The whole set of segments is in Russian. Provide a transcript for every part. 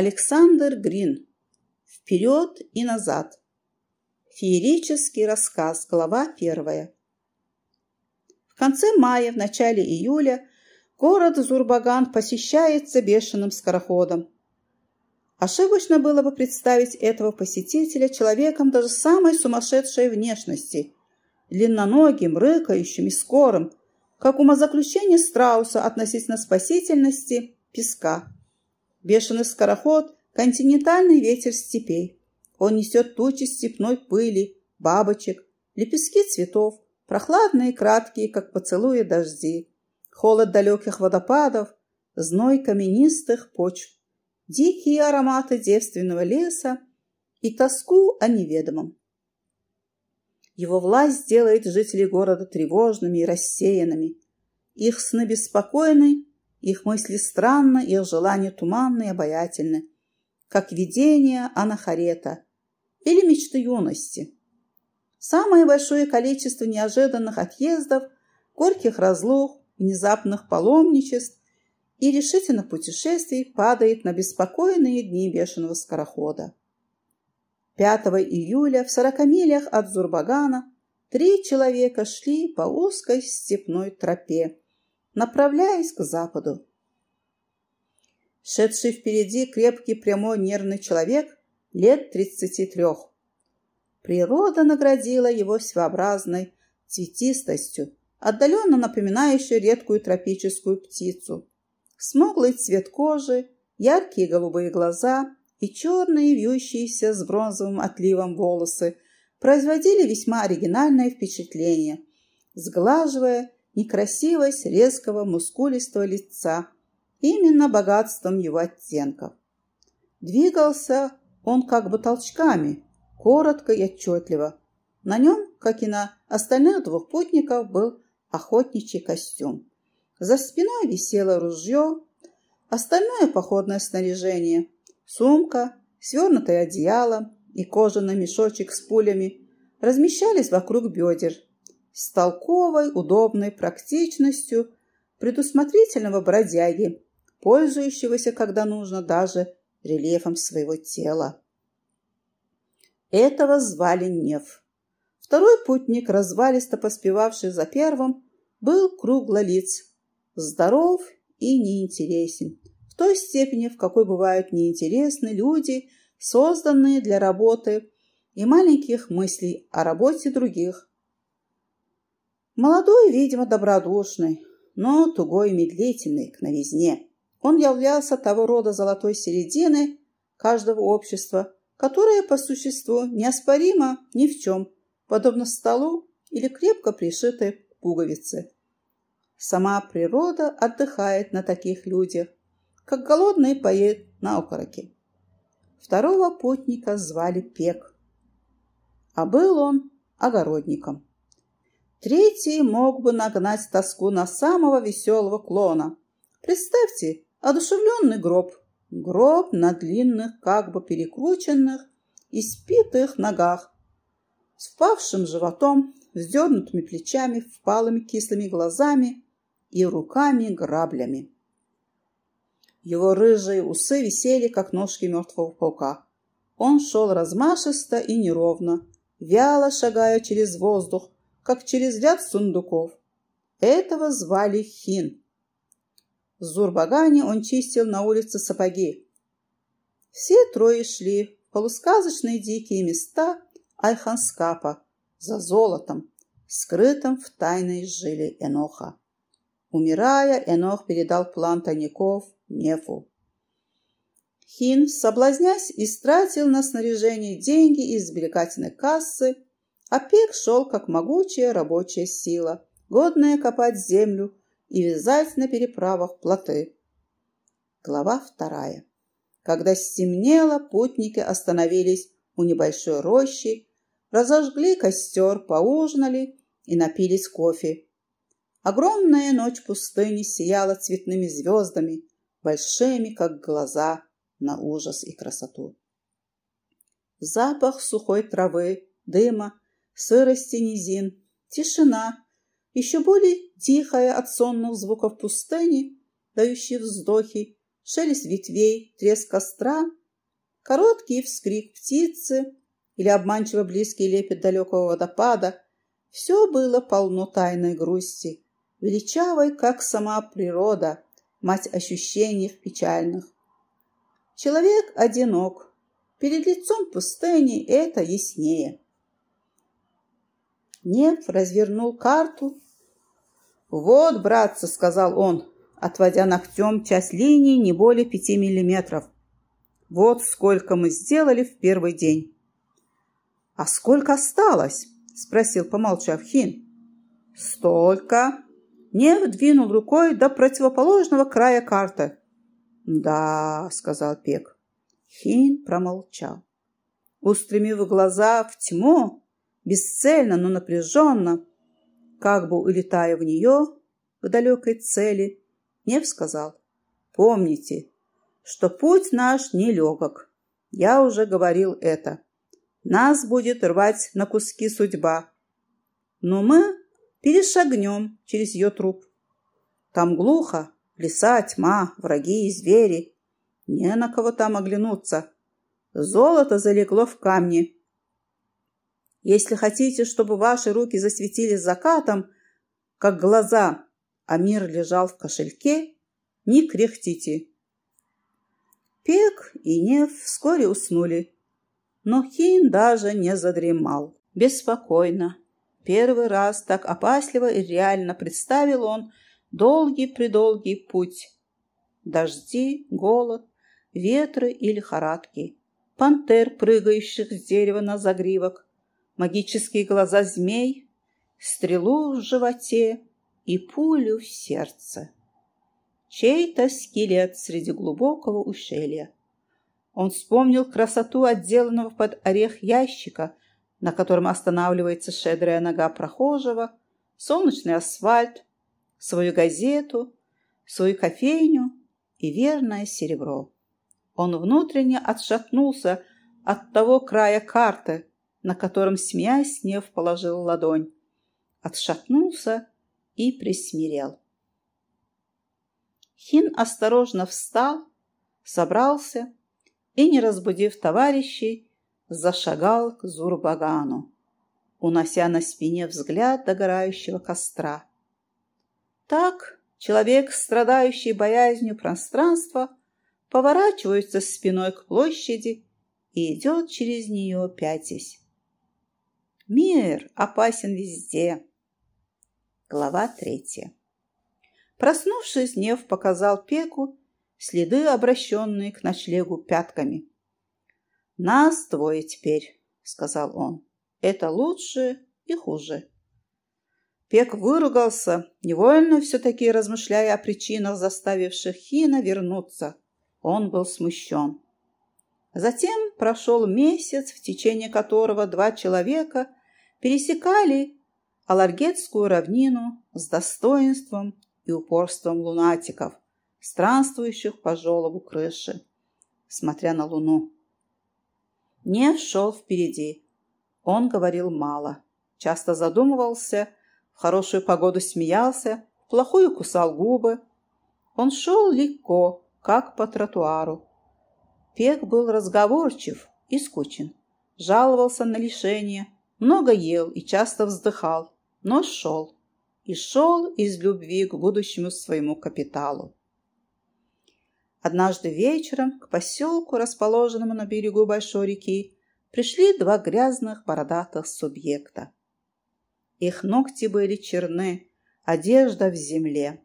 Александр Грин. Вперед и назад. Феерический рассказ. Глава первая. В конце мая, в начале июля город Зурбаган посещается бешеным скороходом. Ошибочно было бы представить этого посетителя человеком даже самой сумасшедшей внешности, длинноногим, рыкающим и скорым, как умозаключение Страуса относительно спасительности песка бешеный скороход, континентальный ветер степей. Он несет тучи степной пыли, бабочек, лепестки цветов, прохладные и краткие, как поцелуи дожди, холод далеких водопадов, зной каменистых почв, дикие ароматы девственного леса и тоску о неведомом. Его власть делает жителей города тревожными и рассеянными. Их сны беспокойны их мысли странны, их желания туманны и обаятельны, как видение анахарета или мечты юности. Самое большое количество неожиданных отъездов, горьких разлух, внезапных паломничеств и решительных путешествий падает на беспокойные дни бешеного скорохода. 5 июля в 40 милях от Зурбагана три человека шли по узкой степной тропе, направляясь к западу. Шедший впереди крепкий прямой нервный человек лет 33. Природа наградила его своеобразной цветистостью, отдаленно напоминающей редкую тропическую птицу. Смуглый цвет кожи, яркие голубые глаза и черные, вьющиеся с бронзовым отливом волосы производили весьма оригинальное впечатление, сглаживая некрасивость резкого мускулистого лица, именно богатством его оттенков. Двигался он как бы толчками, коротко и отчетливо. На нем, как и на остальных двух путников, был охотничий костюм. За спиной висело ружье, остальное походное снаряжение, сумка, свернутое одеяло и кожаный мешочек с пулями размещались вокруг бедер – с толковой, удобной практичностью предусмотрительного бродяги, пользующегося, когда нужно, даже рельефом своего тела. Этого звали Нев. Второй путник, развалисто поспевавший за первым, был круглолиц, здоров и неинтересен. В той степени, в какой бывают неинтересны люди, созданные для работы и маленьких мыслей о работе других, Молодой, видимо, добродушный, но тугой и медлительный к новизне. Он являлся того рода золотой середины каждого общества, которое по существу неоспоримо ни в чем, подобно столу или крепко пришитой пуговице. Сама природа отдыхает на таких людях, как голодный поет на окороке. Второго путника звали Пек, а был он огородником. Третий мог бы нагнать тоску на самого веселого клона. Представьте, одушевленный гроб. Гроб на длинных, как бы перекрученных, испитых ногах. С впавшим животом, вздернутыми плечами, впалыми кислыми глазами и руками-граблями. Его рыжие усы висели, как ножки мертвого паука. Он шел размашисто и неровно, вяло шагая через воздух, как через ряд сундуков. Этого звали Хин. В Зурбагане он чистил на улице сапоги. Все трое шли в полусказочные дикие места Айханскапа за золотом, скрытым в тайной жиле Эноха. Умирая, Энох передал план тайников Нефу. Хин, соблазнясь, истратил на снаряжение деньги из сберегательной кассы ОПЕК а шел как могучая рабочая сила, годная копать землю и вязать на переправах плоты. Глава вторая. Когда стемнело, путники остановились у небольшой рощи, разожгли костер, поужинали и напились кофе. Огромная ночь пустыни сияла цветными звездами, большими, как глаза, на ужас и красоту. Запах сухой травы, дыма сырость и низин, тишина, еще более тихая от сонных звуков пустыни, дающие вздохи, шелест ветвей, треск костра, короткий вскрик птицы или обманчиво близкий лепет далекого водопада. Все было полно тайной грусти, величавой, как сама природа, мать ощущений печальных. Человек одинок, перед лицом пустыни это яснее. Нев развернул карту. «Вот, братцы», — сказал он, отводя ногтем часть линии не более пяти миллиметров. «Вот сколько мы сделали в первый день». «А сколько осталось?» — спросил, помолчав Хин. «Столько». Нев двинул рукой до противоположного края карты. «Да», — сказал Пек. Хин промолчал. Устремив глаза в тьму, бесцельно, но напряженно, как бы улетая в нее, в далекой цели, Нев сказал, «Помните, что путь наш нелегок. Я уже говорил это. Нас будет рвать на куски судьба. Но мы перешагнем через ее труп. Там глухо, леса, тьма, враги и звери. Не на кого там оглянуться. Золото залегло в камне, если хотите, чтобы ваши руки засветились закатом, как глаза, а мир лежал в кошельке, не кряхтите. Пек и Нев вскоре уснули, но Хин даже не задремал. Беспокойно. Первый раз так опасливо и реально представил он долгий-предолгий путь. Дожди, голод, ветры и лихорадки. Пантер, прыгающих с дерева на загривок магические глаза змей, стрелу в животе и пулю в сердце. Чей-то скелет среди глубокого ущелья. Он вспомнил красоту отделанного под орех ящика, на котором останавливается шедрая нога прохожего, солнечный асфальт, свою газету, свою кофейню и верное серебро. Он внутренне отшатнулся от того края карты, на котором, смеясь, Нев положил ладонь. Отшатнулся и присмирел. Хин осторожно встал, собрался и, не разбудив товарищей, зашагал к Зурбагану, унося на спине взгляд догорающего костра. Так человек, страдающий боязнью пространства, поворачивается спиной к площади и идет через нее, пятясь. Мир опасен везде. Глава третья. Проснувшись, Нев показал Пеку следы, обращенные к ночлегу пятками. «Нас двое теперь», — сказал он. «Это лучше и хуже». Пек выругался, невольно все-таки размышляя о причинах, заставивших Хина вернуться. Он был смущен. Затем прошел месяц, в течение которого два человека пересекали Аларгетскую равнину с достоинством и упорством лунатиков, странствующих по желобу крыши, смотря на луну. Не шел впереди. Он говорил мало, часто задумывался, в хорошую погоду смеялся, в плохую кусал губы. Он шел легко, как по тротуару. Пек был разговорчив и скучен, жаловался на лишение – много ел и часто вздыхал, но шел. И шел из любви к будущему своему капиталу. Однажды вечером к поселку, расположенному на берегу большой реки, пришли два грязных бородатых субъекта. Их ногти были черны, одежда в земле.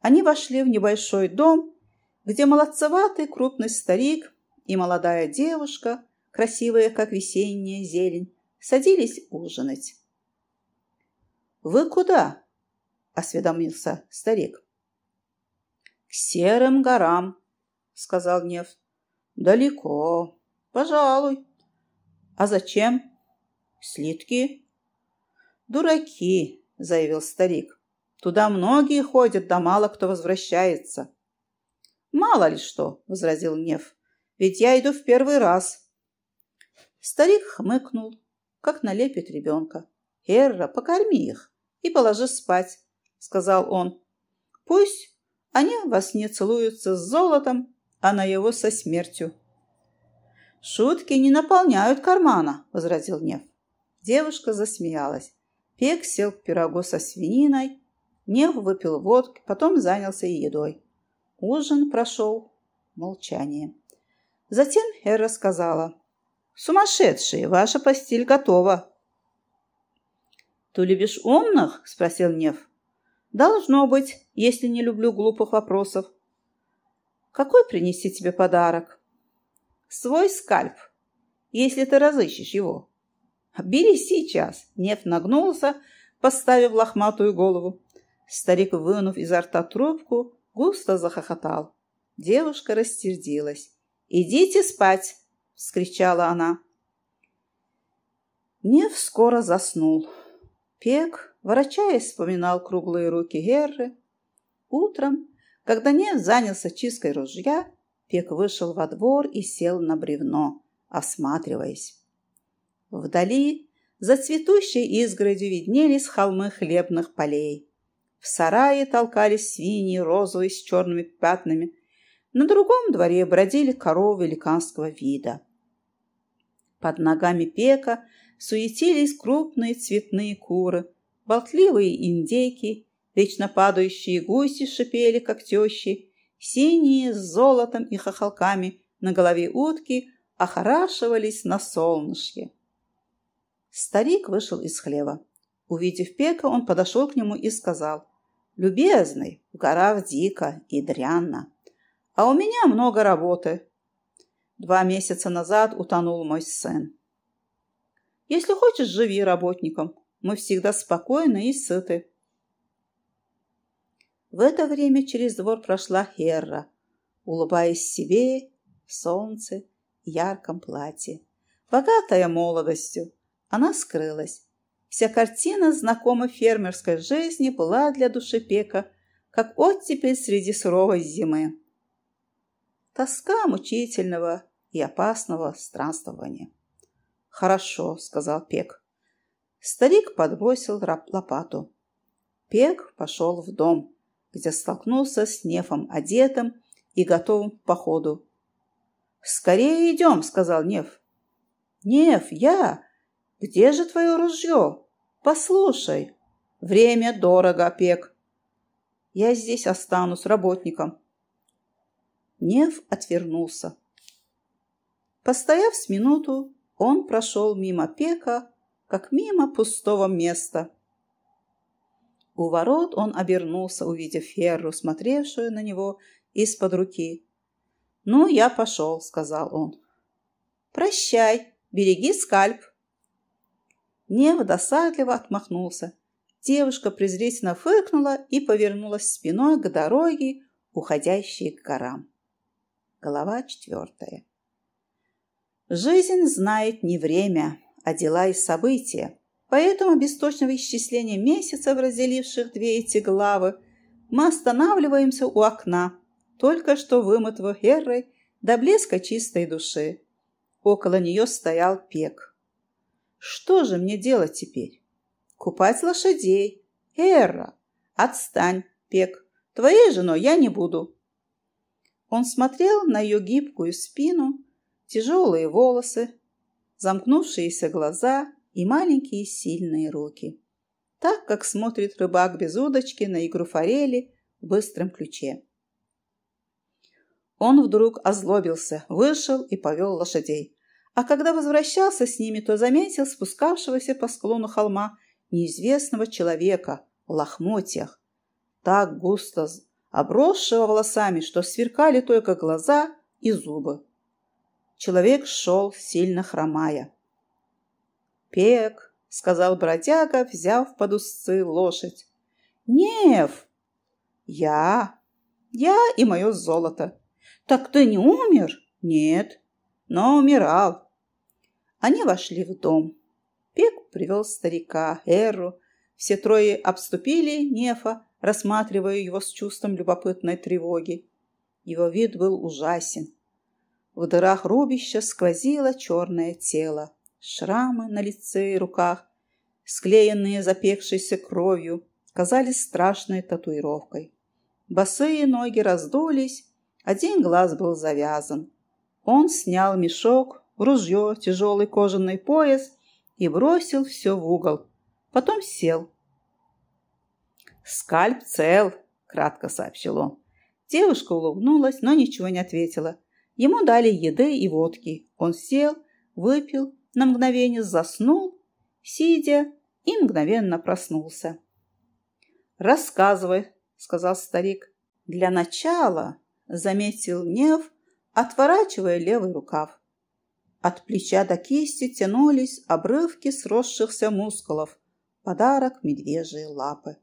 Они вошли в небольшой дом, где молодцеватый крупный старик и молодая девушка, красивая, как весенняя зелень, садились ужинать. «Вы куда?» – осведомился старик. «К серым горам», – сказал Нев. «Далеко. Пожалуй». «А зачем?» «Слитки». «Дураки», – заявил старик. «Туда многие ходят, да мало кто возвращается». «Мало ли что», – возразил Нев. «Ведь я иду в первый раз». Старик хмыкнул, как налепит ребенка. «Эрра, покорми их и положи спать», — сказал он. «Пусть они во сне целуются с золотом, а на его со смертью». «Шутки не наполняют кармана», — возразил Нев. Девушка засмеялась. Пек сел к пирогу со свининой, Нев выпил водки, потом занялся и едой. Ужин прошел молчание. Затем Эра сказала, «Сумасшедшие! Ваша постель готова!» «Ты любишь умных?» – спросил Нев. «Должно быть, если не люблю глупых вопросов». «Какой принести тебе подарок?» «Свой скальп, если ты разыщешь его». «Бери сейчас!» – Нев нагнулся, поставив лохматую голову. Старик, вынув изо рта трубку, густо захохотал. Девушка растердилась. «Идите спать!» вскричала она. Нев скоро заснул. Пек, ворочаясь, вспоминал круглые руки Герры. Утром, когда Нев занялся чисткой ружья, Пек вышел во двор и сел на бревно, осматриваясь. Вдали за цветущей изгородью виднелись холмы хлебных полей. В сарае толкались свиньи, розовые с черными пятнами. На другом дворе бродили коровы великанского вида – под ногами пека суетились крупные цветные куры, болтливые индейки, вечно падающие гуси шипели, как тещи, синие с золотом и хохолками на голове утки охорашивались на солнышке. Старик вышел из хлева. Увидев пека, он подошел к нему и сказал, «Любезный, в горах дико и дрянно, а у меня много работы, Два месяца назад утонул мой сын. Если хочешь, живи работником. Мы всегда спокойны и сыты. В это время через двор прошла Херра, улыбаясь себе солнце и ярком платье. Богатая молодостью, она скрылась. Вся картина знакомой фермерской жизни была для души Пека, как оттепель среди суровой зимы. Тоска мучительного, и опасного странствования. «Хорошо», — сказал Пек. Старик подбросил лопату. Пек пошел в дом, где столкнулся с Нефом, одетым и готовым к походу. «Скорее идем», — сказал Неф. «Неф, я! Где же твое ружье? Послушай! Время дорого, Пек. Я здесь останусь работником». Нев отвернулся. Постояв с минуту, он прошел мимо пека, как мимо пустого места. У ворот он обернулся, увидев Ферру, смотревшую на него из-под руки. «Ну, я пошел», — сказал он. «Прощай, береги скальп». Нева досадливо отмахнулся. Девушка презрительно фыркнула и повернулась спиной к дороге, уходящей к горам. Глава четвертая. Жизнь знает не время, а дела и события. Поэтому без точного исчисления месяцев, разделивших две эти главы, мы останавливаемся у окна, только что вымытого Герой до блеска чистой души. Около нее стоял пек. Что же мне делать теперь? Купать лошадей. Эра, отстань, пек. Твоей женой я не буду. Он смотрел на ее гибкую спину, тяжелые волосы, замкнувшиеся глаза и маленькие сильные руки. Так, как смотрит рыбак без удочки на игру форели в быстром ключе. Он вдруг озлобился, вышел и повел лошадей. А когда возвращался с ними, то заметил спускавшегося по склону холма неизвестного человека в лохмотьях, так густо обросшего волосами, что сверкали только глаза и зубы. Человек шел, сильно хромая. «Пек», — сказал бродяга, взяв под усы лошадь. «Нев!» «Я!» «Я и мое золото!» «Так ты не умер?» «Нет, но умирал». Они вошли в дом. Пек привел старика, Эру. Все трое обступили Нефа, рассматривая его с чувством любопытной тревоги. Его вид был ужасен. В дырах рубища сквозило черное тело, шрамы на лице и руках, склеенные запекшейся кровью, казались страшной татуировкой. Босые ноги раздулись, один глаз был завязан. Он снял мешок, ружье, тяжелый кожаный пояс и бросил все в угол. Потом сел. «Скальп цел», — кратко сообщил он. Девушка улыбнулась, но ничего не ответила. Ему дали еды и водки. Он сел, выпил, на мгновение заснул, сидя, и мгновенно проснулся. «Рассказывай», — сказал старик. «Для начала», — заметил Нев, отворачивая левый рукав. От плеча до кисти тянулись обрывки сросшихся мускулов. Подарок медвежьей лапы.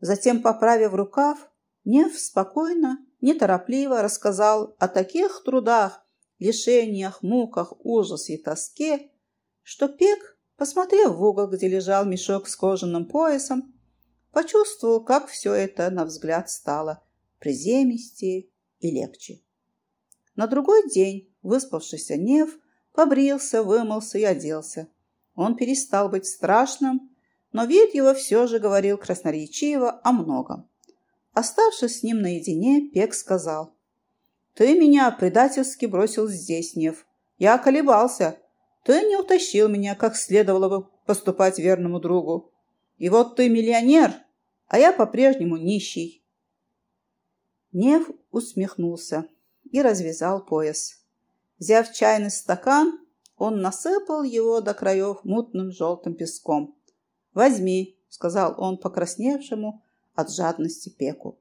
Затем, поправив рукав, Нев спокойно неторопливо рассказал о таких трудах, лишениях, муках, ужасе и тоске, что Пек, посмотрев в угол, где лежал мешок с кожаным поясом, почувствовал, как все это, на взгляд, стало приземистее и легче. На другой день выспавшийся Нев побрился, вымылся и оделся. Он перестал быть страшным, но вид его все же говорил красноречиво о многом. Оставшись с ним наедине, Пек сказал. «Ты меня предательски бросил здесь, Нев. Я колебался. Ты не утащил меня, как следовало бы поступать верному другу. И вот ты миллионер, а я по-прежнему нищий». Нев усмехнулся и развязал пояс. Взяв чайный стакан, он насыпал его до краев мутным желтым песком. «Возьми», — сказал он покрасневшему, от жадности Пеку.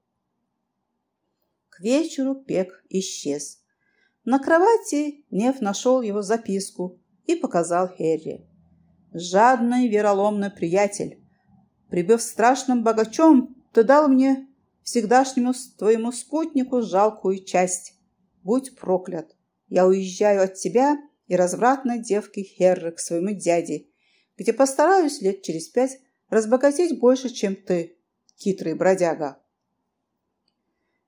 К вечеру Пек исчез. На кровати Нев нашел его записку и показал Херри. «Жадный, вероломный приятель, прибыв страшным богачом, ты дал мне всегдашнему твоему спутнику жалкую часть. Будь проклят! Я уезжаю от тебя и развратной девки Херры к своему дяде, где постараюсь лет через пять разбогатеть больше, чем ты хитрый бродяга.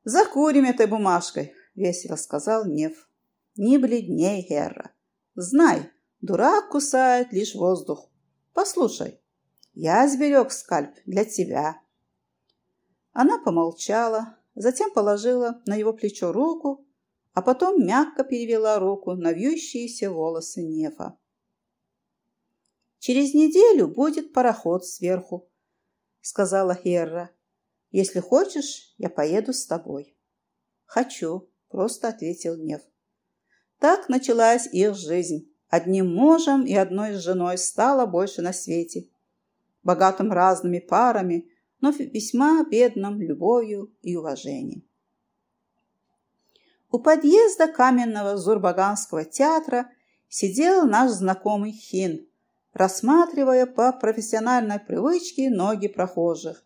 «Закурим этой бумажкой», — весело сказал Нев. «Не бледней, Герра. Знай, дурак кусает лишь воздух. Послушай, я сберег скальп для тебя». Она помолчала, затем положила на его плечо руку, а потом мягко перевела руку на вьющиеся волосы Нефа. «Через неделю будет пароход сверху», — сказала Херра. «Если хочешь, я поеду с тобой». «Хочу», — просто ответил Нев. Так началась их жизнь. Одним мужем и одной женой стало больше на свете. Богатым разными парами, но весьма бедным любовью и уважением. У подъезда каменного Зурбаганского театра сидел наш знакомый Хин, рассматривая по профессиональной привычке ноги прохожих.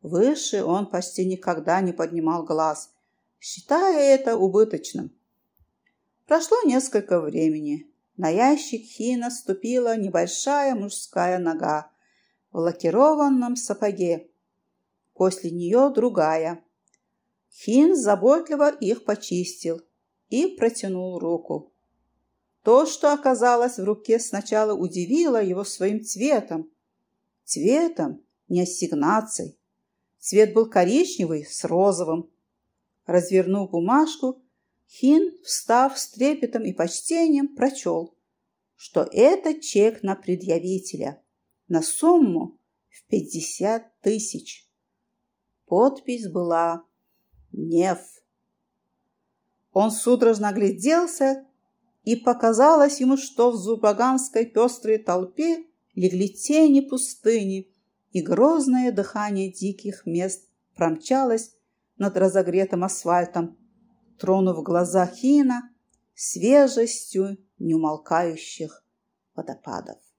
Выше он почти никогда не поднимал глаз, считая это убыточным. Прошло несколько времени. На ящик Хина ступила небольшая мужская нога в лакированном сапоге. После нее другая. Хин заботливо их почистил и протянул руку. То, что оказалось в руке, сначала удивило его своим цветом. Цветом, не ассигнацией. Цвет был коричневый с розовым. Развернув бумажку, Хин, встав с трепетом и почтением, прочел, что это чек на предъявителя на сумму в пятьдесят тысяч. Подпись была Нев. Он судорожно огляделся и показалось ему, что в зубоганской пестрой толпе легли тени пустыни, и грозное дыхание диких мест промчалось над разогретым асфальтом, тронув глаза Хина свежестью неумолкающих водопадов.